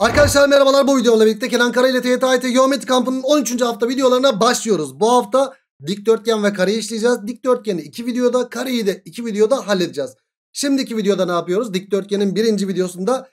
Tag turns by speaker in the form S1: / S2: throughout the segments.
S1: Arkadaşlar merhabalar bu videomla birlikte Kenan Kara ile TYT Geometri Kampı'nın 13. hafta videolarına başlıyoruz. Bu hafta dikdörtgen ve kareyi işleyeceğiz. Dikdörtgeni 2 videoda, kareyi de 2 videoda halledeceğiz. Şimdiki videoda ne yapıyoruz? Dikdörtgenin birinci videosunda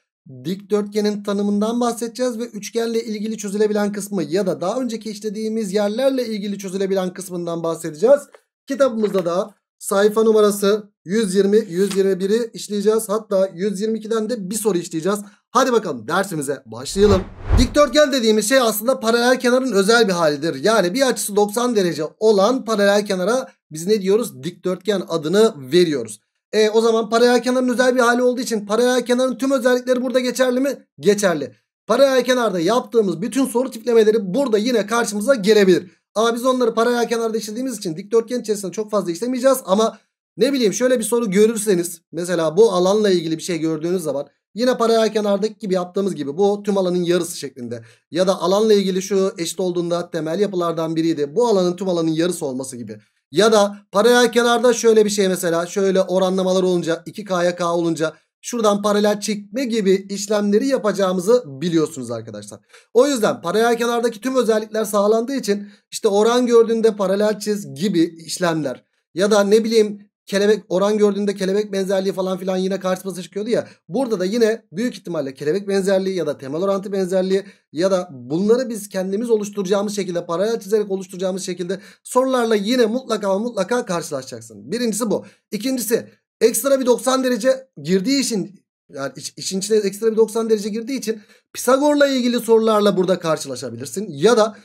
S1: dikdörtgenin tanımından bahsedeceğiz ve üçgenle ilgili çözülebilen kısmı ya da daha önceki işlediğimiz yerlerle ilgili çözülebilen kısmından bahsedeceğiz. Kitabımızda da Sayfa numarası 120, 121'i işleyeceğiz. Hatta 122'den de bir soru işleyeceğiz. Hadi bakalım dersimize başlayalım. Dikdörtgen dediğimiz şey aslında paralel kenarın özel bir halidir. Yani bir açısı 90 derece olan paralel kenara biz ne diyoruz? Dikdörtgen adını veriyoruz. E o zaman paralel kenarın özel bir hali olduğu için paralel kenarın tüm özellikleri burada geçerli mi? Geçerli. Paralel kenarda yaptığımız bütün soru tiplemeleri burada yine karşımıza gelebilir. Ama biz onları paralel kenarda işlediğimiz için dikdörtgen içerisinde çok fazla işlemeyeceğiz. Ama ne bileyim şöyle bir soru görürseniz mesela bu alanla ilgili bir şey gördüğünüz zaman yine paralel kenardaki gibi yaptığımız gibi bu tüm alanın yarısı şeklinde. Ya da alanla ilgili şu eşit olduğunda temel yapılardan biriydi. Bu alanın tüm alanın yarısı olması gibi. Ya da paralel kenarda şöyle bir şey mesela şöyle oranlamalar olunca 2K'ya K olunca şuradan paralel çekme gibi işlemleri yapacağımızı biliyorsunuz arkadaşlar. O yüzden paralel kenardaki tüm özellikler sağlandığı için işte oran gördüğünde paralel çiz gibi işlemler ya da ne bileyim kelebek oran gördüğünde kelebek benzerliği falan filan yine karşımıza çıkıyordu ya. Burada da yine büyük ihtimalle kelebek benzerliği ya da temel orantı benzerliği ya da bunları biz kendimiz oluşturacağımız şekilde paralel çizerek oluşturacağımız şekilde sorularla yine mutlaka mutlaka karşılaşacaksın. Birincisi bu. İkincisi Ekstra bir 90 derece girdiği için yani iş, işin içine ekstra bir 90 derece girdiği için Pisagor'la ilgili sorularla burada karşılaşabilirsin. Ya da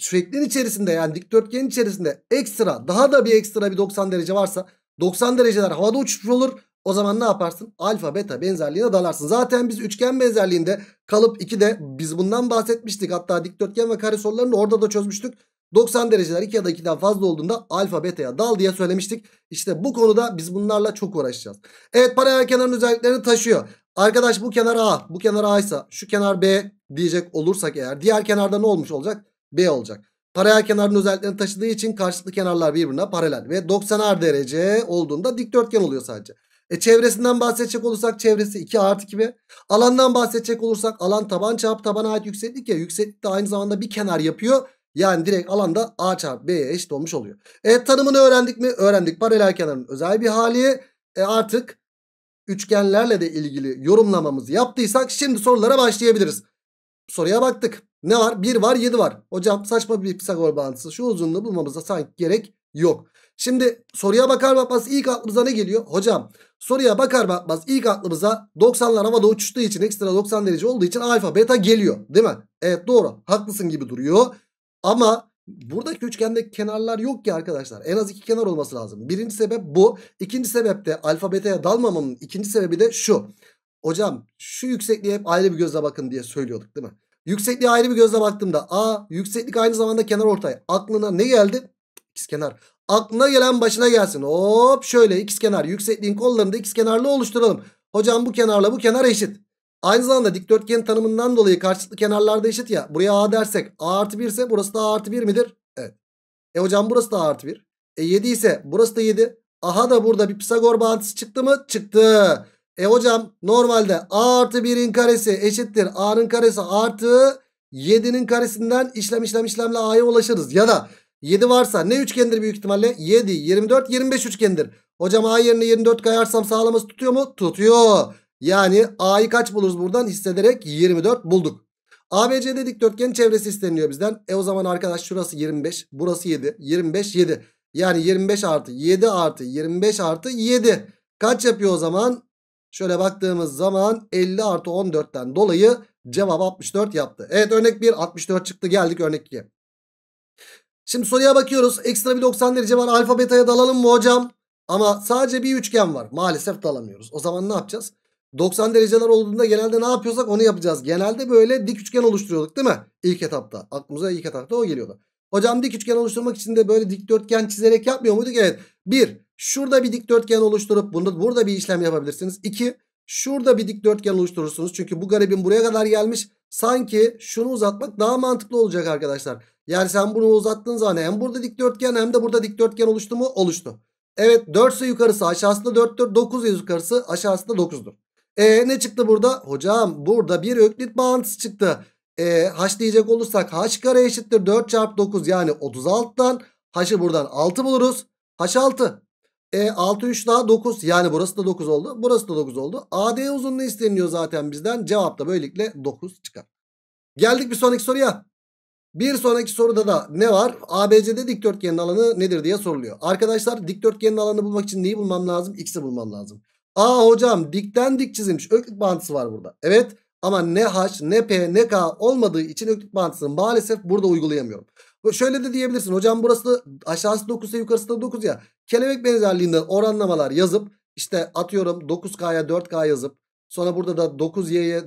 S1: şeklin içerisinde yani dikdörtgen içerisinde ekstra daha da bir ekstra bir 90 derece varsa 90 dereceler havada uçmuş olur. O zaman ne yaparsın? Alfa beta benzerliğine dalarsın. Zaten biz üçgen benzerliğinde kalıp 2'de biz bundan bahsetmiştik. Hatta dikdörtgen ve kare sorularını orada da çözmüştük. 90 dereceler 2 ya da 2'den fazla olduğunda alfa beta'ya dal diye söylemiştik. İşte bu konuda biz bunlarla çok uğraşacağız. Evet paralel kenarın özelliklerini taşıyor. Arkadaş bu kenar A, bu kenar A ise şu kenar B diyecek olursak eğer diğer kenarda ne olmuş olacak? B olacak. Paralel kenarın özelliklerini taşıdığı için karşılıklı kenarlar birbirine paralel ve 90'ar derece olduğunda dikdörtgen oluyor sadece. E çevresinden bahsedecek olursak çevresi 2 artı 2b. Alandan bahsedecek olursak alan taban çap tabana ait yükseklik ya. Yükseklik de aynı zamanda bir kenar yapıyor. Yani direkt alanda A çarpı B'ye eşit olmuş oluyor. Evet tanımını öğrendik mi? Öğrendik. Paralel kenarın özel bir hali. E artık üçgenlerle de ilgili yorumlamamızı yaptıysak şimdi sorulara başlayabiliriz. Soruya baktık. Ne var? 1 var 7 var. Hocam saçma bir Pisagor bağıntısı. Şu uzunluğu bulmamıza sanki gerek yok. Şimdi soruya bakar bakmaz ilk aklımıza ne geliyor? Hocam soruya bakar bakmaz ilk aklımıza 90'lar havada uçuştuğu için ekstra 90 derece olduğu için alfa beta geliyor. Değil mi? Evet doğru. Haklısın gibi duruyor. Ama buradaki üçgende kenarlar yok ki arkadaşlar. En az iki kenar olması lazım. Birinci sebep bu. İkinci sebep de alfabeteye dalmamamın ikinci sebebi de şu. Hocam şu yüksekliğe hep ayrı bir gözle bakın diye söylüyorduk değil mi? Yüksekliğe ayrı bir gözle baktığımda a yükseklik aynı zamanda kenar ortay. Aklına ne geldi? İkiz kenar. Aklına gelen başına gelsin. Hop şöyle ikiz kenar yüksekliğin kollarını da ikiz kenarlı oluşturalım. Hocam bu kenarla bu kenar eşit. Aynı zamanda dikdörtgen tanımından dolayı karşılıklı kenarlarda eşit ya. Buraya A dersek A artı 1 ise burası da A artı 1 midir? Evet. E hocam burası da A artı 1. E 7 ise burası da 7. Aha da burada bir Pisagor bağıntısı çıktı mı? Çıktı. E hocam normalde A artı 1'in karesi eşittir. A'nın karesi artı 7'nin karesinden işlem işlem işlemle A'ya ulaşırız. Ya da 7 varsa ne üçgendir büyük ihtimalle? 7, 24, 25 üçgendir. Hocam A yerine 24 kayarsam sağlaması tutuyor mu? Tutuyor. Yani A'yı kaç buluruz buradan? Hissederek 24 bulduk. ABCD dikdörtgenin çevresi isteniyor bizden. E o zaman arkadaş şurası 25. Burası 7. 25 7. Yani 25 artı 7 artı 25 artı 7. Kaç yapıyor o zaman? Şöyle baktığımız zaman 50 artı 14'ten dolayı cevap 64 yaptı. Evet örnek 1 64 çıktı geldik örnek 2. Şimdi soruya bakıyoruz. Ekstra bir 90 derece var. Alfa beta'ya dalalım mı hocam? Ama sadece bir üçgen var. Maalesef dalamıyoruz. O zaman ne yapacağız? 90 dereceler olduğunda genelde ne yapıyorsak onu yapacağız. Genelde böyle dik üçgen oluşturuyorduk değil mi? İlk etapta. Aklımıza ilk etapta o geliyordu. Hocam dik üçgen oluşturmak için de böyle dikdörtgen çizerek yapmıyor muyduk? Evet. Bir, şurada bir dikdörtgen oluşturup bunda, burada bir işlem yapabilirsiniz. İki, şurada bir dikdörtgen oluşturursunuz. Çünkü bu garibin buraya kadar gelmiş. Sanki şunu uzatmak daha mantıklı olacak arkadaşlar. Yani sen bunu uzattığın zaman hem burada dikdörtgen hem de burada dikdörtgen oluştu mu? Oluştu. Evet 4 ise yukarısı aşağısında 4'tür. 9 ise yukarısı aşağısında 9'dur. E ne çıktı burada? Hocam burada bir öklit bağıntısı çıktı. E, h diyecek olursak h kare eşittir 4 çarpı 9 yani 36'dan h'ı buradan 6 buluruz. h 6. E, 6 3 daha 9 yani burası da 9 oldu. Burası da 9 oldu. AD uzunluğu isteniyor zaten bizden. Cevap da böylelikle 9 çıkar. Geldik bir sonraki soruya. Bir sonraki soruda da ne var? ABC'de dikdörtgenin alanı nedir diye soruluyor. Arkadaşlar dikdörtgenin alanı bulmak için neyi bulmam lazım? X'i bulmam lazım. Aa hocam dikten dik çizilmiş. Öklük bağıntısı var burada. Evet ama ne H ne P ne K olmadığı için öklük bağıntısını maalesef burada uygulayamıyorum. Şöyle de diyebilirsin hocam burası da aşağısı 9 ise yukarısı da 9 ya. Kelebek benzerliğinden oranlamalar yazıp işte atıyorum 9K'ya 4K yazıp sonra burada da 9Y'ye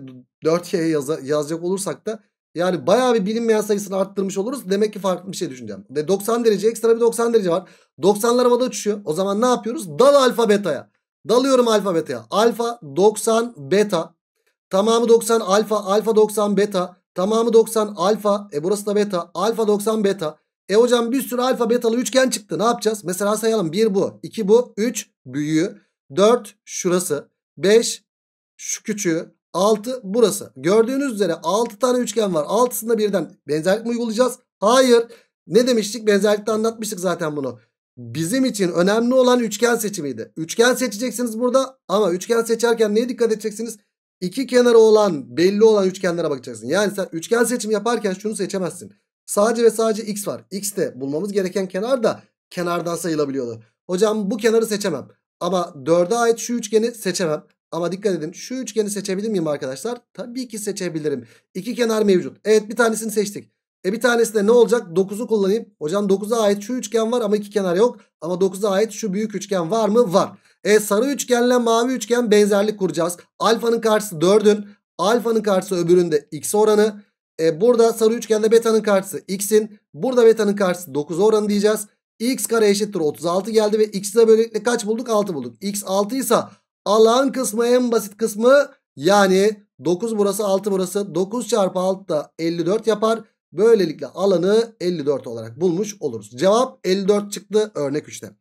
S1: 4Y'ye yaz yazacak olursak da yani bayağı bir bilinmeyen sayısını arttırmış oluruz. Demek ki farklı bir şey düşüneceğim. Ve 90 derece ekstra bir 90 derece var. 90'lar havada uçuşuyor. O zaman ne yapıyoruz? Dal alfa beta'ya. Dalıyorum alfa beta'ya. Alfa 90 beta. Tamamı 90 alfa. Alfa 90 beta. Tamamı 90 alfa. E burası da beta. Alfa 90 beta. E hocam bir sürü alfa betalı üçgen çıktı. Ne yapacağız? Mesela sayalım. 1 bu. 2 bu. 3 büyüğü. 4 şurası. 5 şu küçüğü. 6 burası. Gördüğünüz üzere 6 tane üçgen var. 6'sında birden benzerlik mi uygulayacağız? Hayır. Ne demiştik? Benzerlikte anlatmıştık zaten bunu bizim için önemli olan üçgen seçimiydi. Üçgen seçeceksiniz burada ama üçgen seçerken neye dikkat edeceksiniz? İki kenarı olan belli olan üçgenlere bakacaksın. Yani sen üçgen seçimi yaparken şunu seçemezsin. Sadece ve sadece x var. X de bulmamız gereken kenar da kenardan sayılabiliyordu. Hocam bu kenarı seçemem. Ama 4'e ait şu üçgeni seçemem. Ama dikkat edin şu üçgeni seçebilir miyim arkadaşlar? Tabii ki seçebilirim. İki kenar mevcut. Evet bir tanesini seçtik. E bir tanesi de ne olacak? 9'u kullanayım. Hocam 9'a ait şu üçgen var ama iki kenar yok. Ama 9'a ait şu büyük üçgen var mı? Var. E sarı üçgenle mavi üçgen benzerlik kuracağız. Alfanın karşısı 4'ün. Alfanın karşısı öbüründe x oranı. E burada sarı üçgende beta'nın karşısı x'in. Burada beta'nın karşısı 9 oranı diyeceğiz. x kare eşittir 36 geldi ve x'e böylelikle kaç bulduk? 6 bulduk. x 6 ise alan kısmı en basit kısmı yani 9 burası 6 burası 9 çarpı 6 da 54 yapar. Böylelikle alanı 54 olarak bulmuş oluruz. Cevap 54 çıktı örnek 3'te.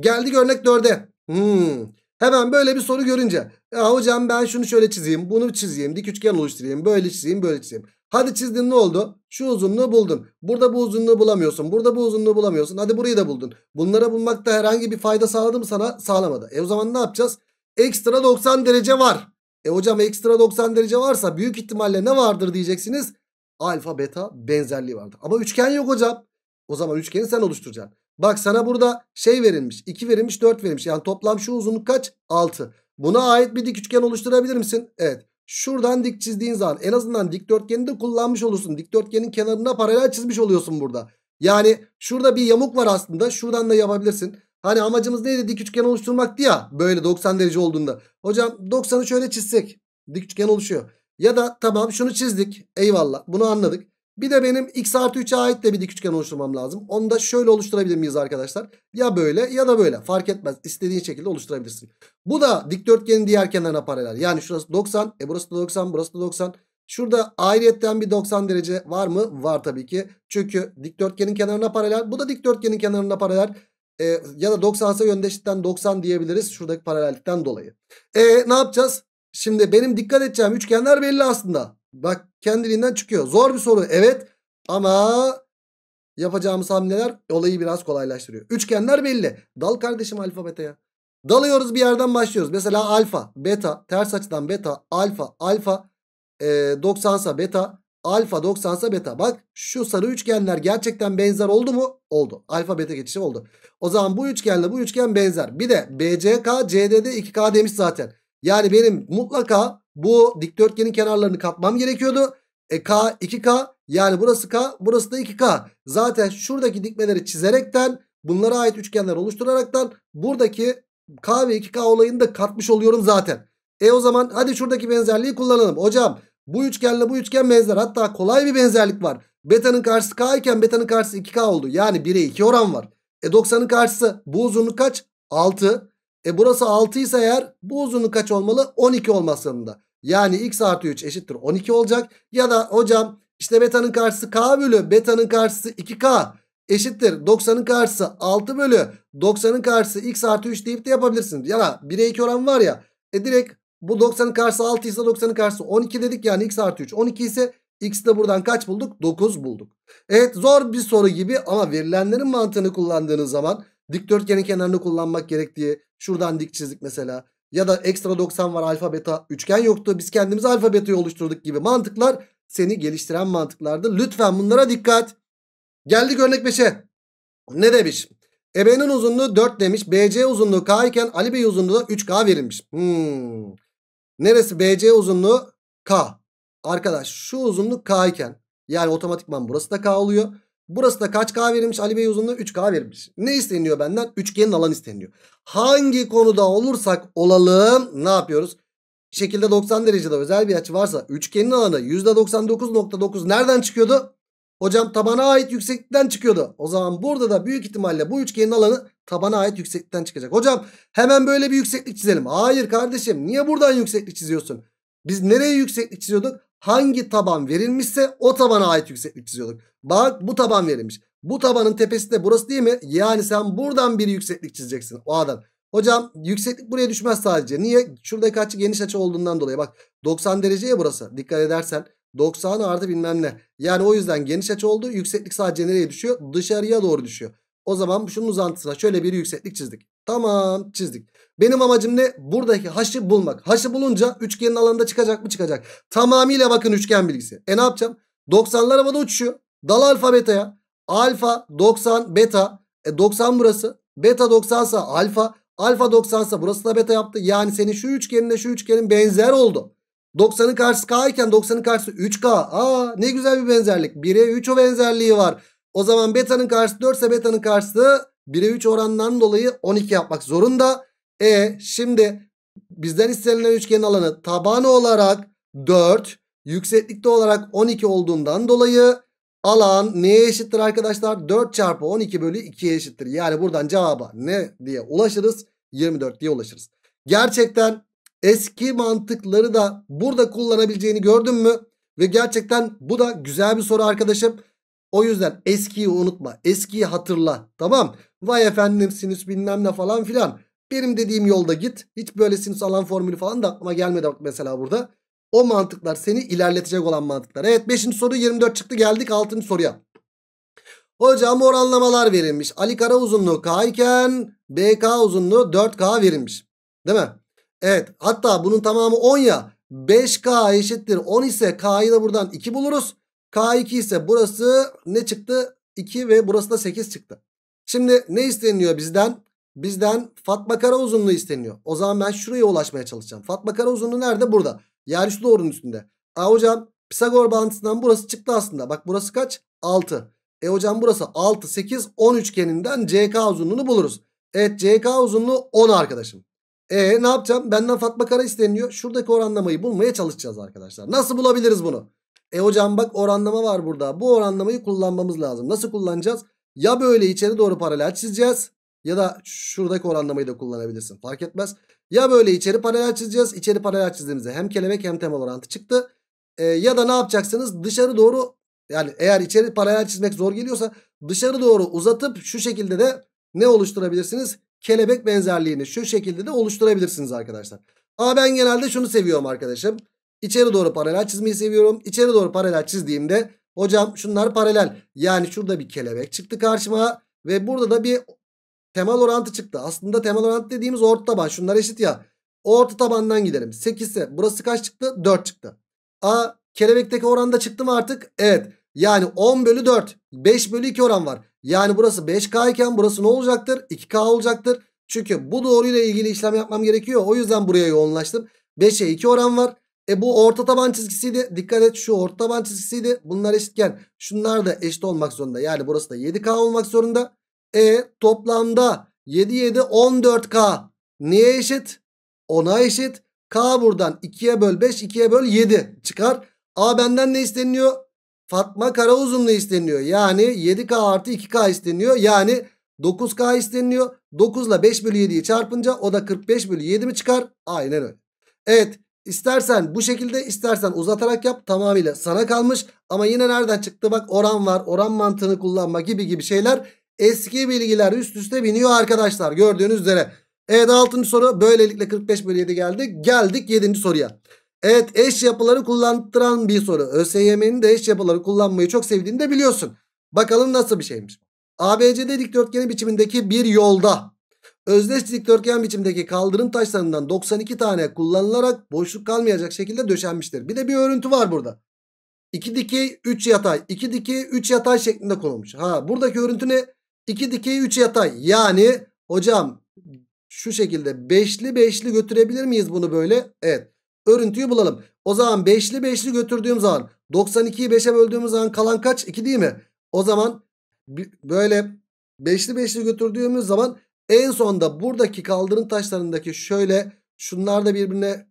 S1: Geldik örnek 4'e. Hmm. Hemen böyle bir soru görünce ya hocam ben şunu şöyle çizeyim bunu çizeyim dik üçgen oluşturayım böyle çizeyim böyle çizeyim. Hadi çizdin ne oldu? Şu uzunluğu buldun. Burada bu uzunluğu bulamıyorsun. Burada bu uzunluğu bulamıyorsun. Hadi burayı da buldun. Bunlara bulmakta herhangi bir fayda sağladı mı sana? Sağlamadı. E o zaman ne yapacağız? Ekstra 90 derece var. E hocam ekstra 90 derece varsa büyük ihtimalle ne vardır diyeceksiniz? alfa beta benzerliği vardır. Ama üçgen yok hocam. O zaman üçgeni sen oluşturacaksın. Bak sana burada şey verilmiş. 2 verilmiş 4 verilmiş. Yani toplam şu uzunluk kaç? 6. Buna ait bir dik üçgen oluşturabilir misin? Evet. Şuradan dik çizdiğin zaman en azından dikdörtgeni de kullanmış olursun. Dikdörtgenin kenarına paralel çizmiş oluyorsun burada. Yani şurada bir yamuk var aslında. Şuradan da yapabilirsin. Hani amacımız neydi? Dik üçgen oluşturmaktı ya. Böyle 90 derece olduğunda. Hocam 90'ı şöyle çizsek. Dik üçgen oluşuyor. Ya da tamam şunu çizdik. Eyvallah bunu anladık. Bir de benim x artı 3'e ait de bir dik üçgen oluşturmam lazım. Onu da şöyle oluşturabilir miyiz arkadaşlar? Ya böyle ya da böyle fark etmez. İstediğin şekilde oluşturabilirsin. Bu da dikdörtgenin diğer kenarına paralel. Yani şurası 90. E burası da 90. Burası da 90. Şurada ayrıyetten bir 90 derece var mı? Var tabii ki. Çünkü dikdörtgenin kenarına paralel. Bu da dikdörtgenin kenarına paralel. E, ya da 90 ise yöndeşlikten 90 diyebiliriz. Şuradaki paralellikten dolayı. E ne yapacağız? Şimdi benim dikkat edeceğim üçgenler belli aslında. Bak kendiliğinden çıkıyor. Zor bir soru evet ama yapacağımız hamleler olayı biraz kolaylaştırıyor. Üçgenler belli. Dal kardeşim alfa beta ya. Dalıyoruz bir yerden başlıyoruz. Mesela alfa, beta, ters açıdan beta, alfa, alfa e, 90'sa beta, alfa 90'sa beta. Bak şu sarı üçgenler gerçekten benzer oldu mu? Oldu. Alfa beta geçişi oldu. O zaman bu üçgenle bu üçgen benzer. Bir de BCK, CDD 2K demiş zaten. Yani benim mutlaka bu dikdörtgenin kenarlarını katmam gerekiyordu. E K 2K yani burası K burası da 2K. Zaten şuradaki dikmeleri çizerekten bunlara ait üçgenler oluşturaraktan buradaki K ve 2K olayını da katmış oluyorum zaten. E o zaman hadi şuradaki benzerliği kullanalım. Hocam bu üçgenle bu üçgen benzer hatta kolay bir benzerlik var. Beta'nın karşısı K iken beta'nın karşısı 2K oldu. Yani 1'e 2 oran var. E 90'ın karşısı bu uzunluk kaç? 6. E burası 6 ise eğer bu uzunluk kaç olmalı? 12 olmak zorunda. Yani x artı 3 eşittir 12 olacak. Ya da hocam işte betanın karşısı k bölü betanın karşısı 2k eşittir 90'ın karşısı 6 bölü 90'ın karşısı x artı 3 deyip de yapabilirsiniz. Ya da 1'e 2 oran var ya e direkt bu 90'ın karşısı 6 ise 90'ın karşısı 12 dedik yani x artı 3 12 ise x de buradan kaç bulduk? 9 bulduk. Evet zor bir soru gibi ama verilenlerin mantığını kullandığınız zaman Dikdörtgenin kenarını kullanmak gerek diye şuradan dik çizdik mesela. Ya da ekstra 90 var alfa beta üçgen yoktu. Biz kendimiz alfa betayı oluşturduk gibi mantıklar seni geliştiren mantıklardı. Lütfen bunlara dikkat. Geldik örnek 5'e. Ne demiş? EB'nin uzunluğu 4 demiş. BC uzunluğu K iken Ali Bey uzunluğu da 3K verilmiş. Hmm. Neresi BC uzunluğu? K. Arkadaş şu uzunluk K iken yani otomatikman burası da K oluyor. Burası da kaç K verilmiş? Ali Bey uzunluğu 3K verilmiş. Ne isteniyor benden? Üçgenin alanı isteniyor. Hangi konuda olursak olalım ne yapıyoruz? Şekilde 90 derecede özel bir açı varsa üçgenin alanı %99.9 nereden çıkıyordu? Hocam tabana ait yükseklikten çıkıyordu. O zaman burada da büyük ihtimalle bu üçgenin alanı tabana ait yükseklikten çıkacak. Hocam hemen böyle bir yükseklik çizelim. Hayır kardeşim niye buradan yükseklik çiziyorsun? Biz nereye yükseklik çiziyorduk? hangi taban verilmişse o tabana ait yükseklik çiziyorduk. Bak bu taban verilmiş. Bu tabanın tepesi de burası değil mi? Yani sen buradan bir yükseklik çizeceksin o adam. Hocam yükseklik buraya düşmez sadece. Niye? Şurada açı geniş açı olduğundan dolayı. Bak 90 dereceye burası. Dikkat edersen 90 artı bilmem ne. Yani o yüzden geniş açı oldu. Yükseklik sadece nereye düşüyor? Dışarıya doğru düşüyor. O zaman şunun uzantısına şöyle bir yükseklik çizdik. Tamam çizdik. Benim amacım ne? Buradaki haşı bulmak. Haşı bulunca üçgenin alanında çıkacak mı çıkacak. Tamamıyla bakın üçgen bilgisi. E ne yapacağım? 90'lar havada uçuşuyor. Dal alfa beta ya. Alfa 90 beta. E 90 burası. Beta 90 sa alfa. Alfa 90 sa burası da beta yaptı. Yani senin şu üçgeninle şu üçgenin benzer oldu. 90'ın karşısı k iken 90'ın karşısı 3k. Aa ne güzel bir benzerlik. 1'e 3 o benzerliği var. O zaman beta'nın karşısı 4 ise beta'nın karşısı 1'e 3 oranından dolayı 12 yapmak zorunda. E şimdi bizden istenilen üçgenin alanı tabanı olarak 4 yükseklikte olarak 12 olduğundan dolayı alan neye eşittir arkadaşlar? 4 çarpı 12 bölü 2'ye eşittir. Yani buradan cevaba ne diye ulaşırız? 24 diye ulaşırız. Gerçekten eski mantıkları da burada kullanabileceğini gördün mü? Ve gerçekten bu da güzel bir soru arkadaşım. O yüzden eskiyi unutma. Eskiyi hatırla. Tamam. Vay efendim sinüs bilmem ne falan filan. Benim dediğim yolda git. Hiç böyle sinüs alan formülü falan da aklıma gelmedi bak mesela burada. O mantıklar seni ilerletecek olan mantıklar. Evet 5. soru 24 çıktı geldik 6. soruya. Hocam oranlamalar verilmiş. Ali Kara uzunluğu K iken BK uzunluğu 4K verilmiş. Değil mi? Evet hatta bunun tamamı 10 ya. 5K eşittir 10 ise K'yı da buradan 2 buluruz. K2 ise burası ne çıktı? 2 ve burası da 8 çıktı. Şimdi ne isteniyor bizden? Bizden Fatma Kara uzunluğu isteniyor. O zaman ben şuraya ulaşmaya çalışacağım. Fatma Kara uzunluğu nerede? Burada. Yani şu doğrunun üstünde. A e hocam Pisagor bağıntısından burası çıktı aslında. Bak burası kaç? 6. E hocam burası 6, 8, 10 üçgeninden CK uzunluğunu buluruz. Evet CK uzunluğu 10 arkadaşım. E ne yapacağım? Benden Fatma Kara isteniyor. Şuradaki oranlamayı bulmaya çalışacağız arkadaşlar. Nasıl bulabiliriz bunu? E hocam bak oranlama var burada. Bu oranlamayı kullanmamız lazım. Nasıl kullanacağız? Ya böyle içeri doğru paralel çizeceğiz. Ya da şuradaki oranlamayı da kullanabilirsin. Fark etmez. Ya böyle içeri paralel çizeceğiz. İçeri paralel çizdiğimizde hem kelebek hem temel orantı çıktı. E, ya da ne yapacaksınız? Dışarı doğru yani eğer içeri paralel çizmek zor geliyorsa dışarı doğru uzatıp şu şekilde de ne oluşturabilirsiniz? Kelebek benzerliğini şu şekilde de oluşturabilirsiniz arkadaşlar. Ama ben genelde şunu seviyorum arkadaşım. İçeri doğru paralel çizmeyi seviyorum. İçeri doğru paralel çizdiğimde hocam şunlar paralel. Yani şurada bir kelebek çıktı karşıma ve burada da bir temel orantı çıktı. Aslında temel orantı dediğimiz orta taban. Şunlar eşit ya. Orta tabandan gidelim. 8 ise burası kaç çıktı? 4 çıktı. A kelebekteki oranda çıktı mı artık? Evet. Yani 10 bölü 4. 5 bölü 2 oran var. Yani burası 5K iken burası ne olacaktır? 2K olacaktır. Çünkü bu doğruyla ilgili işlem yapmam gerekiyor. O yüzden buraya yoğunlaştım. 5'e 2 oran var. E bu orta taban çizgisiydi. Dikkat et şu orta taban çizgisiydi. Bunlar eşitken şunlar da eşit olmak zorunda. Yani burası da 7K olmak zorunda. E toplamda 7 7 14K neye eşit? 10'a eşit. K buradan 2'ye böl 5 2'ye böl 7 çıkar. A benden ne isteniyor? Fatma Karauzun ne isteniyor? Yani 7K artı 2K isteniyor. Yani 9K isteniyor. 9 ile 5 bölü 7'yi çarpınca o da 45 bölü 7 mi çıkar? Aynen öyle. Evet İstersen bu şekilde istersen uzatarak yap tamamıyla sana kalmış. Ama yine nereden çıktı bak oran var oran mantığını kullanma gibi gibi şeyler eski bilgiler üst üste biniyor arkadaşlar gördüğünüz üzere. Evet 6. soru böylelikle 45 bölü 7 geldi. Geldik 7. soruya. Evet eş yapıları kullandıran bir soru. ÖSYM'nin de eş yapıları kullanmayı çok sevdiğini de biliyorsun. Bakalım nasıl bir şeymiş. ABCD dikdörtgeni biçimindeki bir yolda Özdeş dikdörtgen biçimdeki kaldırım taşlarından 92 tane kullanılarak boşluk kalmayacak şekilde döşenmiştir. Bir de bir örüntü var burada. 2 dikey 3 yatay 2 dikey 3 yatay şeklinde konulmuş. Ha buradaki örüntü ne? 2 dikey 3 yatay. Yani hocam şu şekilde beşli beşli götürebilir miyiz bunu böyle? Evet. Örüntüyü bulalım. O zaman beşli beşli götürdüğüm zaman 92'yi 5'e böldüğümüz zaman kalan kaç? 2 değil mi? O zaman böyle beşli beşli götürdüğümüz zaman en sonda buradaki kaldırın taşlarındaki şöyle şunlar da birbirine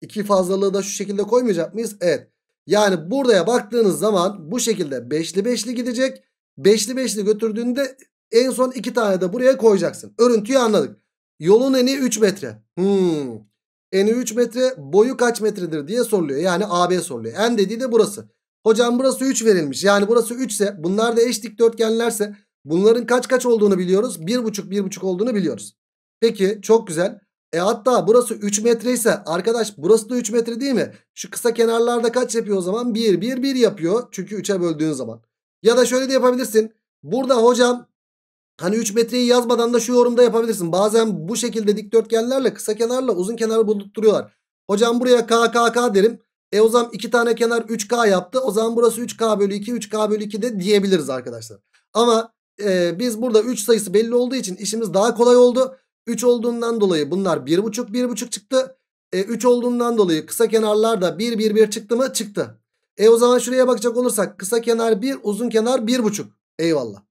S1: iki fazlalığı da şu şekilde koymayacak mıyız? Evet. Yani buraya baktığınız zaman bu şekilde beşli beşli gidecek. Beşli beşli götürdüğünde en son iki tane de buraya koyacaksın. Örüntüyü anladık. Yolun eni 3 metre. Hmm. Eni 3 metre boyu kaç metredir diye soruluyor. Yani AB soruluyor. En dediği de burası. Hocam burası 3 verilmiş. Yani burası 3 ise bunlar da eş dikdörtgenlerse Bunların kaç kaç olduğunu biliyoruz. bir buçuk bir buçuk olduğunu biliyoruz. Peki çok güzel. E hatta burası 3 metre ise arkadaş burası da 3 metre değil mi? Şu kısa kenarlarda kaç yapıyor o zaman? 1 1 1 yapıyor. Çünkü 3'e böldüğün zaman. Ya da şöyle de yapabilirsin. Burada hocam hani 3 metreyi yazmadan da şu yorumda yapabilirsin. Bazen bu şekilde dikdörtgenlerle kısa kenarla uzun kenarı bulutturuyorlar. Hocam buraya KKK derim. E o zaman 2 tane kenar 3K yaptı. O zaman burası 3K bölü 2 3K bölü 2 de diyebiliriz arkadaşlar. Ama e, biz burada 3 sayısı belli olduğu için işimiz daha kolay oldu. 3 olduğundan dolayı bunlar 1,5 1,5 çıktı. E, 3 olduğundan dolayı kısa kenarlar da 1 1 1 çıktı mı? Çıktı. E o zaman şuraya bakacak olursak kısa kenar 1 uzun kenar 1,5. Eyvallah.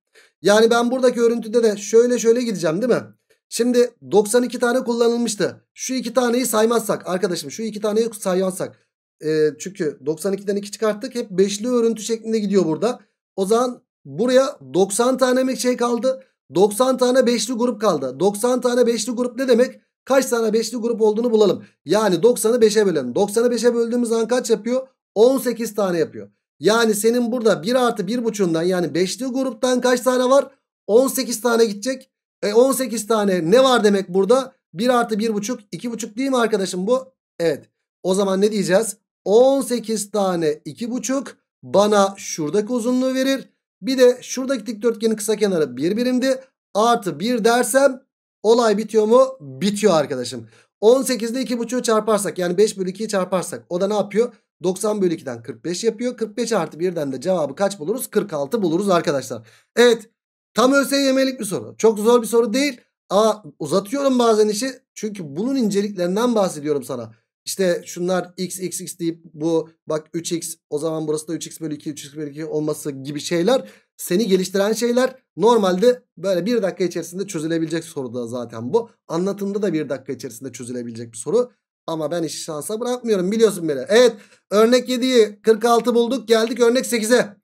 S1: Yani ben buradaki örüntüde de şöyle şöyle gideceğim değil mi? Şimdi 92 tane kullanılmıştı. Şu iki taneyi saymazsak arkadaşım şu iki taneyi saymazsak. E, çünkü 92'den 2 çıkarttık hep beşli örüntü şeklinde gidiyor burada. O zaman Buraya 90 tane mi şey kaldı. 90 tane beşli grup kaldı. 90 tane beşli grup ne demek? Kaç tane beşli grup olduğunu bulalım. Yani 90'ı 5'e bölelim. 90'ı 5'e böldüğümüz an kaç yapıyor? 18 tane yapıyor. Yani senin burada 1 artı 1.5'undan yani beşli gruptan kaç tane var? 18 tane gidecek. E 18 tane ne var demek burada? 1 artı 1.5 2.5 değil mi arkadaşım bu? Evet. O zaman ne diyeceğiz? 18 tane 2.5 bana şuradaki uzunluğu verir. Bir de şuradaki dikdörtgenin kısa kenarı 1 bir birimdi. Artı 1 dersem olay bitiyor mu? Bitiyor arkadaşım. 18 ile 2.5'ü çarparsak yani 5 bölü 2'yi çarparsak o da ne yapıyor? 90 bölü 2'den 45 yapıyor. 45 artı 1'den de cevabı kaç buluruz? 46 buluruz arkadaşlar. Evet tam ÖSYM'lik bir soru. Çok zor bir soru değil. Ama uzatıyorum bazen işi. Çünkü bunun inceliklerinden bahsediyorum sana. İşte şunlar x x x deyip bu bak 3x o zaman burası da 3x bölü 2 3x bölü 2 olması gibi şeyler seni geliştiren şeyler normalde böyle bir dakika içerisinde çözülebilecek soru da zaten bu. Anlatımda da bir dakika içerisinde çözülebilecek bir soru. Ama ben işi şansa bırakmıyorum biliyorsun beni. Evet örnek 7'yi 46 bulduk geldik örnek 8'e.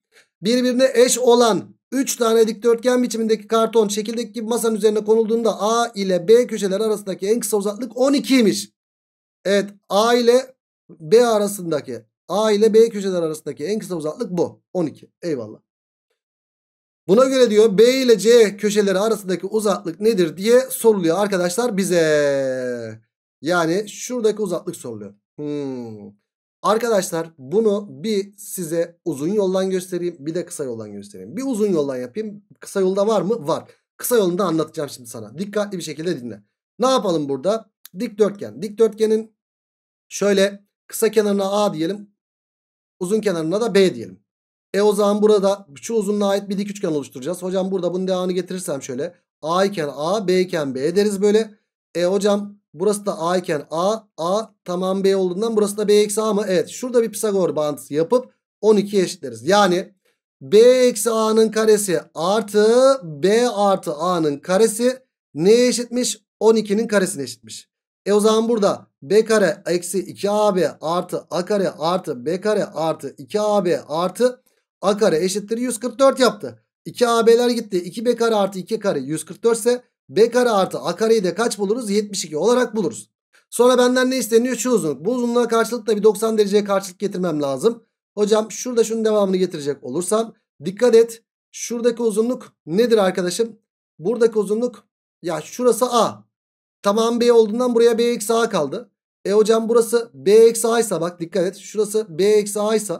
S1: Birbirine eş olan 3 tane dikdörtgen biçimindeki karton şekildeki gibi masanın üzerine konulduğunda A ile B köşeler arasındaki en kısa uzaklık 12'ymiş. Evet A ile B arasındaki A ile B köşeler arasındaki en kısa uzaklık bu. 12. Eyvallah. Buna göre diyor B ile C köşeleri arasındaki uzaklık nedir diye soruluyor arkadaşlar bize. Yani şuradaki uzaklık soruluyor. Hmm. Arkadaşlar bunu bir size uzun yoldan göstereyim bir de kısa yoldan göstereyim. Bir uzun yoldan yapayım. Kısa yolda var mı? Var. Kısa yolunda anlatacağım şimdi sana. Dikkatli bir şekilde dinle. Ne yapalım burada? Dikdörtgen. Dikdörtgenin Şöyle kısa kenarına A diyelim. Uzun kenarına da B diyelim. E o zaman burada şu uzunluğa ait bir dik üçgen oluşturacağız. Hocam burada bunun devamını getirirsem şöyle. A iken A, B iken B deriz böyle. E hocam burası da A iken A, A tamam B olduğundan burası da B eksi A mı? Evet şurada bir Pisagor bağıntısı yapıp 12 eşitleriz. Yani B eksi A'nın karesi artı B artı A'nın karesi neye eşitmiş? 12'nin karesine eşitmiş. E o zaman burada B kare eksi 2AB artı A kare artı B kare artı 2AB artı A kare eşittir 144 yaptı. 2AB'ler gitti. 2B kare artı 2 kare 144 ise B kare artı A kareyi de kaç buluruz? 72 olarak buluruz. Sonra benden ne isteniyor? Şu uzunluk. Bu uzunluğa karşılık da bir 90 dereceye karşılık getirmem lazım. Hocam şurada şunun devamını getirecek olursam dikkat et. Şuradaki uzunluk nedir arkadaşım? Buradaki uzunluk ya şurası A. Tamam B olduğundan buraya B eksi A kaldı. E hocam burası B eksi A ise bak dikkat et. Şurası B eksi A ise.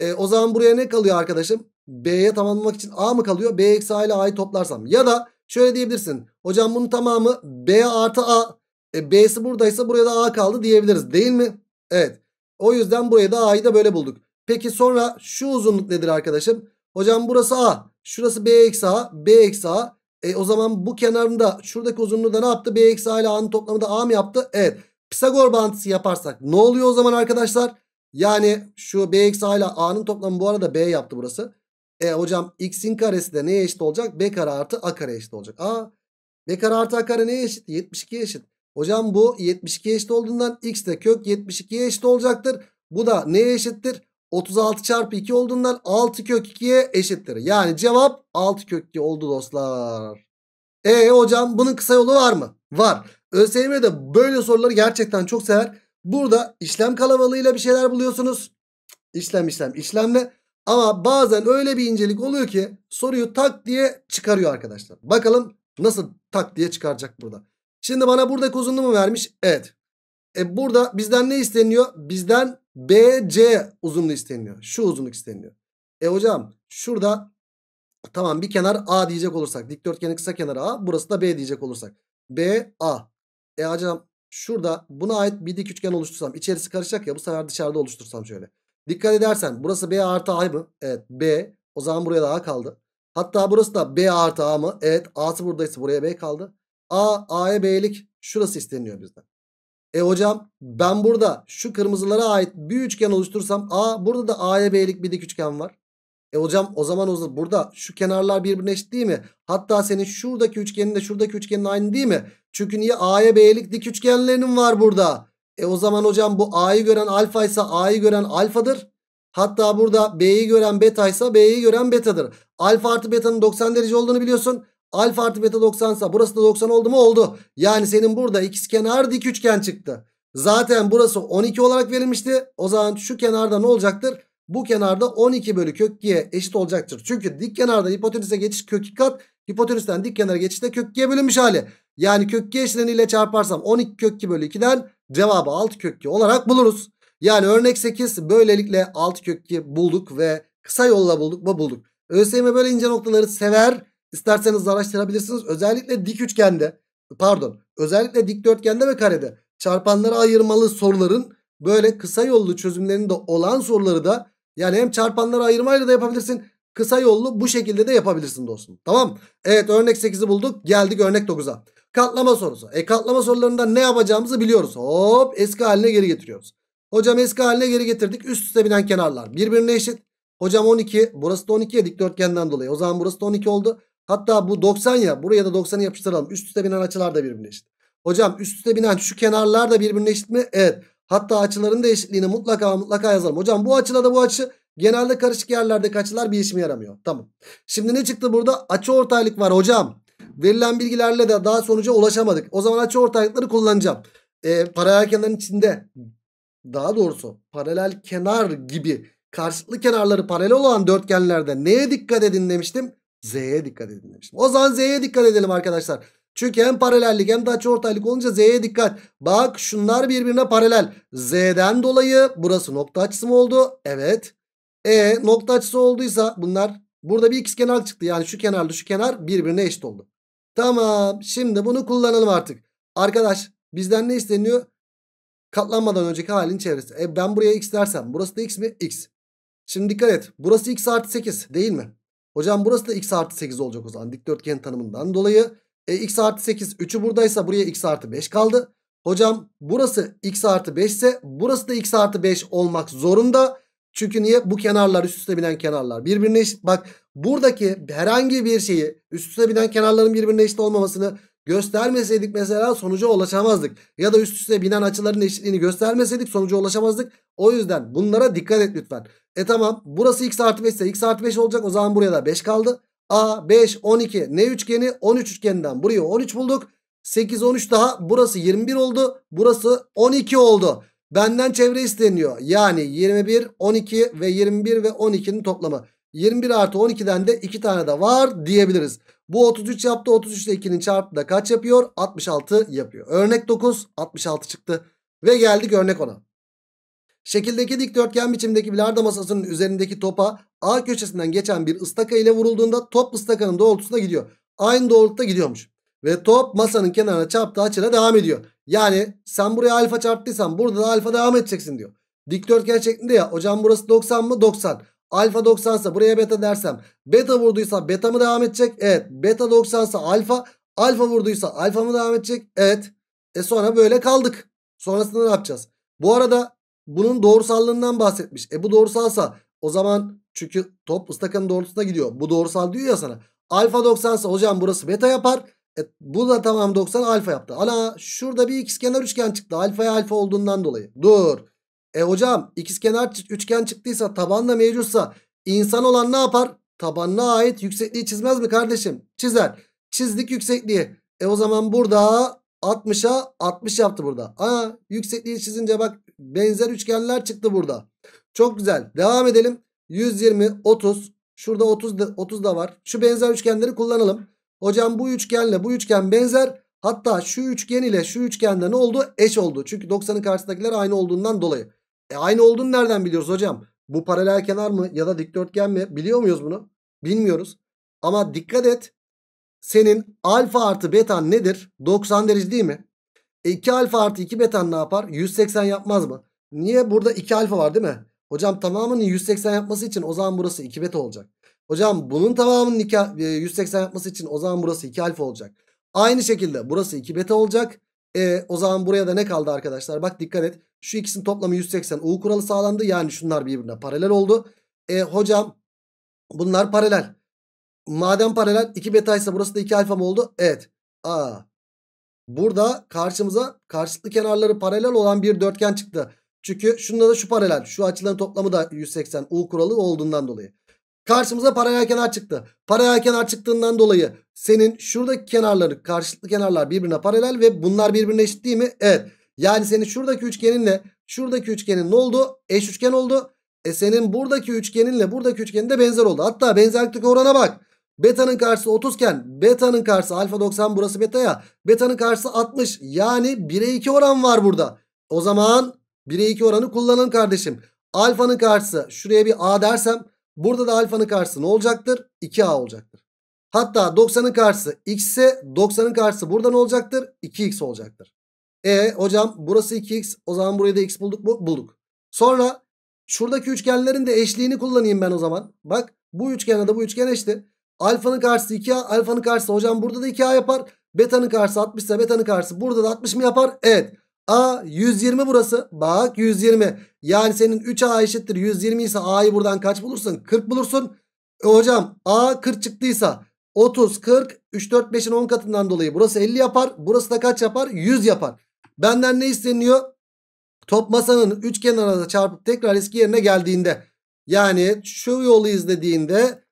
S1: E, o zaman buraya ne kalıyor arkadaşım? B'ye tamamlamak için A mı kalıyor? B eksi A ile A'yı toplarsam. Ya da şöyle diyebilirsin. Hocam bunun tamamı B artı A. E, B'si buradaysa buraya da A kaldı diyebiliriz değil mi? Evet. O yüzden buraya da A'yı da böyle bulduk. Peki sonra şu uzunluk nedir arkadaşım? Hocam burası A. Şurası B eksi A. B eksi A. E, o zaman bu kenarında şuradaki uzunluğu da ne yaptı? B eksi A ile A'nın toplamı da A mı yaptı? Evet. Pisagor bağıntısı yaparsak ne oluyor o zaman arkadaşlar? Yani şu b eksi ile a'nın toplamı bu arada b yaptı burası. E hocam x'in karesi de neye eşit olacak? b kare artı a kare eşit olacak. A b kare artı a kare neye eşit? 72'ye eşit. Hocam bu 72'ye eşit olduğundan x de kök 72'ye eşit olacaktır. Bu da neye eşittir? 36 çarpı 2 olduğundan 6 kök 2'ye eşittir. Yani cevap 6 kök 2 oldu dostlar. E hocam bunun kısa yolu var mı? Var. ÖSYM de böyle soruları gerçekten çok sever. Burada işlem kalabalığıyla bir şeyler buluyorsunuz. İşlem işlem işlemle. Ama bazen öyle bir incelik oluyor ki soruyu tak diye çıkarıyor arkadaşlar. Bakalım nasıl tak diye çıkaracak burada. Şimdi bana buradaki uzunluğu vermiş? Evet. E burada bizden ne isteniyor? Bizden BC uzunluğu isteniyor. Şu uzunluk isteniyor. E hocam şurada Tamam bir kenar A diyecek olursak. Dikdörtgenin kısa kenarı A. Burası da B diyecek olursak. B A. E hocam şurada buna ait bir dik üçgen oluştursam. içerisi karışacak ya bu sefer dışarıda oluştursam şöyle. Dikkat edersen burası B artı A mı? Evet B. O zaman buraya da A kaldı. Hatta burası da B artı A mı? Evet A'sı buradaysa buraya B kaldı. A, A'ya B'lik şurası isteniyor bizden. E hocam ben burada şu kırmızılara ait bir üçgen oluşturursam A burada da A'ya B'lik bir dik üçgen var. E hocam o zaman o zaman burada şu kenarlar birbirine eşit değil mi? Hatta senin şuradaki üçgenin de şuradaki üçgenin aynı değil mi? Çünkü niye A'ya B'lik dik üçgenlerinin var burada? E o zaman hocam bu A'yı gören alfa ise A'yı gören alfadır. Hatta burada B'yi gören beta ise B'yi gören betadır. Alfa artı beta'nın 90 derece olduğunu biliyorsun. Alfa artı beta 90 ise burası da 90 oldu mu oldu. Yani senin burada kenar dik üçgen çıktı. Zaten burası 12 olarak verilmişti. O zaman şu kenarda ne olacaktır? bu kenarda 12 bölü kök 2'ye eşit olacaktır. Çünkü dik kenarda hipotenüse geçiş kök 2 kat. Hipotenüsten dik kenara geçişte kök 2'ye bölünmüş hali. Yani kök 2 eşleniyle çarparsam 12 kök 2 bölü 2'den cevabı 6 kök 2 olarak buluruz. Yani örnek 8 böylelikle 6 kök 2 bulduk ve kısa yolla bulduk mu bulduk. ÖSYM böyle ince noktaları sever. İsterseniz araştırabilirsiniz. Özellikle dik üçgende pardon özellikle dik dörtgende ve karede çarpanları ayırmalı soruların böyle kısa yollu çözümlerinde olan soruları da yani hem çarpanları ayırmayla da yapabilirsin. Kısa yollu bu şekilde de yapabilirsin dostum. Tamam. Evet örnek 8'i bulduk. Geldik örnek 9'a. Katlama sorusu. E katlama sorularında ne yapacağımızı biliyoruz. Hop eski haline geri getiriyoruz. Hocam eski haline geri getirdik. Üst üste binen kenarlar birbirine eşit. Hocam 12. Burası da 12'ye dikdörtgenden dolayı. O zaman burası da 12 oldu. Hatta bu 90 ya. Buraya da 90'ı yapıştıralım. Üst üste binen açılar da birbirine eşit. Hocam üst üste binen şu kenarlar da birbirine eşit mi? Evet. Hatta açıların da eşitliğini mutlaka mutlaka yazalım. Hocam bu açıla da bu açı genelde karışık yerlerdeki açılar bir işime yaramıyor. Tamam. Şimdi ne çıktı burada? Açı ortaylık var hocam. Verilen bilgilerle de daha sonuca ulaşamadık. O zaman açı ortaylıkları kullanacağım. Ee, paralel kenarın içinde daha doğrusu paralel kenar gibi karşılıklı kenarları paralel olan dörtgenlerde neye dikkat edin demiştim? Z'ye dikkat edin demiştim. O zaman Z'ye dikkat edelim arkadaşlar. Çünkü hem paralellik hem de açı ortaylık olunca Z'ye dikkat. Bak şunlar birbirine paralel. Z'den dolayı burası nokta açısı mı oldu? Evet. E nokta açısı olduysa bunlar burada bir ikizkenar çıktı. Yani şu kenarla şu kenar birbirine eşit oldu. Tamam şimdi bunu kullanalım artık. Arkadaş bizden ne isteniyor? Katlanmadan önceki halin çevresi. E ben buraya x dersem burası da x mi? X. Şimdi dikkat et. Burası x artı 8 değil mi? Hocam burası da x artı 8 olacak o zaman. Dikdörtgen tanımından dolayı. E, x artı 8 3'ü buradaysa buraya x artı 5 kaldı. Hocam burası x artı 5 ise burası da x artı 5 olmak zorunda. Çünkü niye? Bu kenarlar üst üste binen kenarlar birbirine eşit. Bak buradaki herhangi bir şeyi üst üste binen kenarların birbirine eşit olmamasını göstermeseydik mesela sonuca ulaşamazdık. Ya da üst üste binen açıların eşitliğini göstermeseydik sonuca ulaşamazdık. O yüzden bunlara dikkat et lütfen. E tamam burası x artı 5 ise x artı 5 olacak o zaman buraya da 5 kaldı. A 5 12 ne üçgeni 13 üçgeninden burayı 13 bulduk. 8 13 daha burası 21 oldu. Burası 12 oldu. Benden çevre isteniyor. Yani 21 12 ve 21 ve 12'nin toplamı. 21 artı 12'den de 2 tane de var diyebiliriz. Bu 33 yaptı. 33 ile 2'nin çarptı da kaç yapıyor? 66 yapıyor. Örnek 9 66 çıktı. Ve geldik örnek 10'a. Şekildeki dikdörtgen biçimdeki bilardo masasının üzerindeki topa A köşesinden geçen bir ıstaka ile vurulduğunda top ıstakanın doğrultusuna gidiyor. Aynı doğrultuda gidiyormuş. Ve top masanın kenarına çarptığı açıyla devam ediyor. Yani sen buraya alfa çarptıysan burada da alfa devam edeceksin diyor. Dikdörtgen şeklinde ya hocam burası 90 mı 90. Alfa 90 ise buraya beta dersem beta vurduysa beta mı devam edecek? Evet. Beta 90 ise alfa. Alfa vurduysa alfa mı devam edecek? Evet. E sonra böyle kaldık. Sonrasında ne yapacağız? Bu arada bunun doğrusallığından bahsetmiş. E bu doğrusalsa o zaman çünkü top ıstakanın doğrultusuna gidiyor. Bu doğrusal diyor ya sana. Alfa 90 ise hocam burası beta yapar. E, bu da tamam 90 alfa yaptı. Ana şurada bir ikizkenar üçgen çıktı. Alfaya alfa olduğundan dolayı. Dur. E hocam ikizkenar üçgen çıktıysa tabanla mevcutsa insan olan ne yapar? Tabanına ait yüksekliği çizmez mi kardeşim? Çizer. Çizdik yüksekliği. E o zaman burada 60'a 60 yaptı burada. Aa yüksekliği çizince bak benzer üçgenler çıktı burada. Çok güzel. Devam edelim. 120, 30. Şurada 30 da, 30 da var. Şu benzer üçgenleri kullanalım. Hocam bu üçgenle bu üçgen benzer. Hatta şu üçgen ile şu üçgende ne oldu? Eş oldu. Çünkü 90'ın karşısındakiler aynı olduğundan dolayı. E aynı olduğunu nereden biliyoruz hocam? Bu paralel kenar mı ya da dikdörtgen mi? Biliyor muyuz bunu? Bilmiyoruz. Ama dikkat et. Senin alfa artı beta nedir? 90 derece değil mi? 2 alfa artı 2 beta ne yapar? 180 yapmaz mı? Niye? Burada 2 alfa var değil mi? Hocam tamamının 180 yapması için o zaman burası 2 beta olacak. Hocam bunun tamamının 180 e, yapması için o zaman burası 2 alfa olacak. Aynı şekilde burası 2 beta olacak. E, o zaman buraya da ne kaldı arkadaşlar? Bak dikkat et. Şu ikisinin toplamı 180. U kuralı sağlandı. Yani şunlar birbirine paralel oldu. E, hocam bunlar paralel. Madem paralel 2 beta ise burası da 2 alfa mı oldu? Evet. A Burada karşımıza karşılıklı kenarları paralel olan bir dörtgen çıktı. Çünkü şunda da şu paralel. Şu açıların toplamı da 180 U kuralı olduğundan dolayı. Karşımıza paralel kenar çıktı. Paralel kenar çıktığından dolayı senin şuradaki kenarları karşılıklı kenarlar birbirine paralel ve bunlar birbirine eşit değil mi? Evet. Yani senin şuradaki üçgeninle şuradaki üçgenin ne oldu? Eş üçgen oldu. E senin buradaki üçgeninle buradaki üçgenin de benzer oldu. Hatta benzerlik oranına bak. Beta'nın karşısı 30 iken beta'nın karşısı alfa 90 burası beta ya. Beta'nın karşısı 60 yani 1'e 2 oran var burada. O zaman 1'e 2 oranı kullanın kardeşim. Alfanın karşısı şuraya bir a dersem burada da alfanın karşısı ne olacaktır? 2a olacaktır. Hatta 90'ın karşısı x ise 90'ın karşısı burada ne olacaktır? 2x olacaktır. E hocam burası 2x o zaman burayı da x bulduk mu? Bulduk. Sonra şuradaki üçgenlerin de eşliğini kullanayım ben o zaman. Bak bu üçgenle de bu üçgen eşti. Alfanın karşısı 2A. Alfanın karşısı hocam burada da 2A yapar. Betanın karşısı 60 ise betanın karşısı burada da 60 mı yapar? Evet. A 120 burası. Bak 120. Yani senin 3A eşittir 120 ise A'yı buradan kaç bulursun? 40 bulursun. E hocam A 40 çıktıysa 30, 40, 3, 4, 5'in 10 katından dolayı burası 50 yapar. Burası da kaç yapar? 100 yapar. Benden ne isteniyor? Top masanın 3 kenarına çarpıp tekrar eski yerine geldiğinde. Yani şu yolu izlediğinde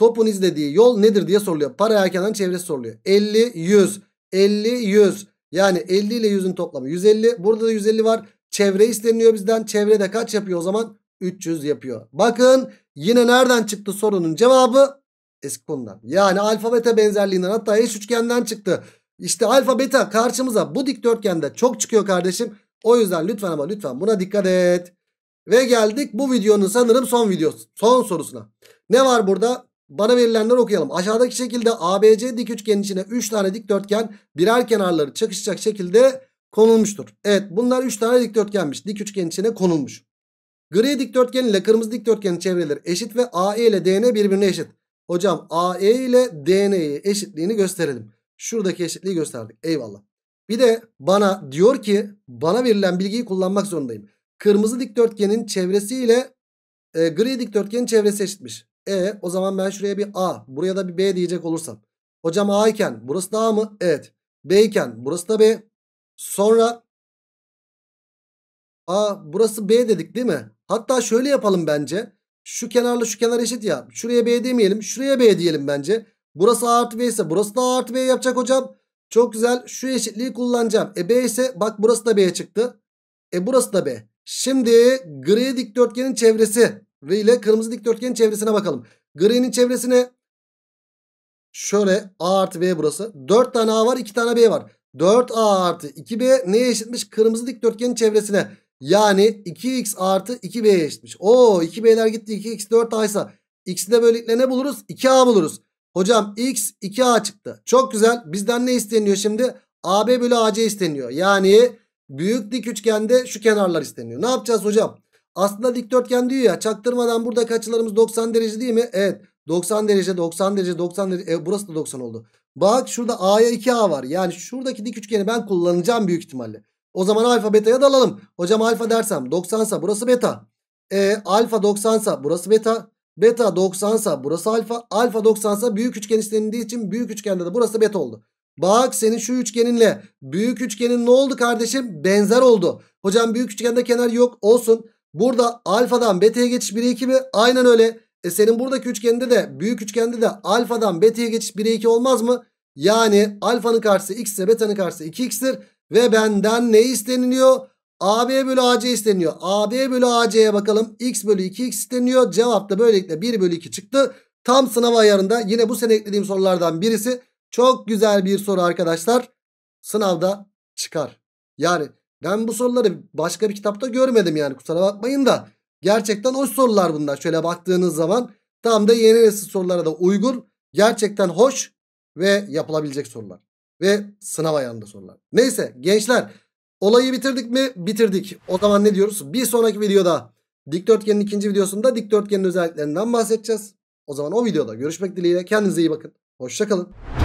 S1: Topun izlediği yol nedir diye soruluyor. Paraya hakenin çevresi soruluyor. 50, 100, 50, 100. Yani 50 ile 100'ün toplamı 150. Burada da 150 var. Çevre isteniyor bizden. Çevre de kaç yapıyor o zaman? 300 yapıyor. Bakın yine nereden çıktı sorunun cevabı? Eski konudan. Yani alfabete benzerliğinden hatta eş üçgenden çıktı. İşte alfa beta karşımıza bu dikdörtgende çok çıkıyor kardeşim. O yüzden lütfen ama lütfen buna dikkat et. Ve geldik bu videonun sanırım son videosu. Son sorusuna. Ne var burada? Bana verilenleri okuyalım. Aşağıdaki şekilde ABC dik üçgenin içine 3 tane dikdörtgen birer kenarları çakışacak şekilde konulmuştur. Evet bunlar 3 tane dikdörtgenmiş. Dik üçgen içine konulmuş. Gri dikdörtgen ile kırmızı dikdörtgenin çevreleri eşit ve AE ile DN birbirine eşit. Hocam AE ile DN'yi e eşitliğini gösterelim. Şuradaki eşitliği gösterdik. Eyvallah. Bir de bana diyor ki bana verilen bilgiyi kullanmak zorundayım. Kırmızı dikdörtgenin çevresi ile e, gri dikdörtgenin çevresi eşitmiş. E o zaman ben şuraya bir A buraya da bir B diyecek olursam. Hocam A iken burası da A mı? Evet. B iken burası da B. Sonra A burası B dedik değil mi? Hatta şöyle yapalım bence. Şu kenarla şu kenar eşit ya. Şuraya B demeyelim. Şuraya B diyelim bence. Burası A artı B ise burası da A artı B yapacak hocam. Çok güzel. Şu eşitliği kullanacağım. E B ise bak burası da B çıktı. E burası da B. Şimdi gri dikdörtgenin çevresi ile kırmızı dikdörtgenin çevresine bakalım. Gri'nin çevresine şöyle A artı B burası. 4 tane A var 2 tane B var. 4A artı 2B neye eşitmiş? Kırmızı dikdörtgenin çevresine. Yani 2x artı 2b'ye eşitmiş. Oo 2b'ler gitti 2x 4a ise x'i de böylelikle ne buluruz? 2a buluruz. Hocam x 2a çıktı. Çok güzel. Bizden ne isteniyor şimdi? AB bölü AC isteniyor. Yani büyük dik üçgende şu kenarlar isteniyor. Ne yapacağız hocam? Aslında dikdörtgen diyor ya çaktırmadan buradaki açılarımız 90 derece değil mi? Evet 90 derece 90 derece 90 derece e, burası da 90 oldu. Bak şurada A'ya 2A var. Yani şuradaki dik üçgeni ben kullanacağım büyük ihtimalle. O zaman alfa beta'ya alalım Hocam alfa dersem 90 sa burası beta. E, alfa 90 sa burası beta. Beta 90 sa burası alfa. Alfa 90 sa büyük üçgen istenildiği için büyük üçgende de burası beta oldu. Bak senin şu üçgeninle büyük üçgenin ne oldu kardeşim? Benzer oldu. Hocam büyük üçgende kenar yok olsun. Burada alfadan beta'ya geçiş 1'e 2 mi? Aynen öyle. E senin buradaki üçgende de büyük üçgende de alfadan beta'ya geçiş 1'e 2 olmaz mı? Yani alfanın karşısı x ise betanın karşısı 2x'tir. Ve benden ne isteniliyor? AB bölü AC isteniyor. AB bölü AC'ye bakalım. X bölü 2x isteniyor. Cevap da böylelikle 1 bölü 2 çıktı. Tam sınav ayarında yine bu sene eklediğim sorulardan birisi. Çok güzel bir soru arkadaşlar. Sınavda çıkar. Yani ben bu soruları başka bir kitapta görmedim yani kusura bakmayın da. Gerçekten hoş sorular bunlar. Şöyle baktığınız zaman tam da yeni nesil sorulara da uygun. Gerçekten hoş ve yapılabilecek sorular. Ve sınav ayağında sorular. Neyse gençler olayı bitirdik mi? Bitirdik. O zaman ne diyoruz? Bir sonraki videoda dikdörtgenin ikinci videosunda dikdörtgenin özelliklerinden bahsedeceğiz. O zaman o videoda görüşmek dileğiyle. Kendinize iyi bakın. Hoşçakalın.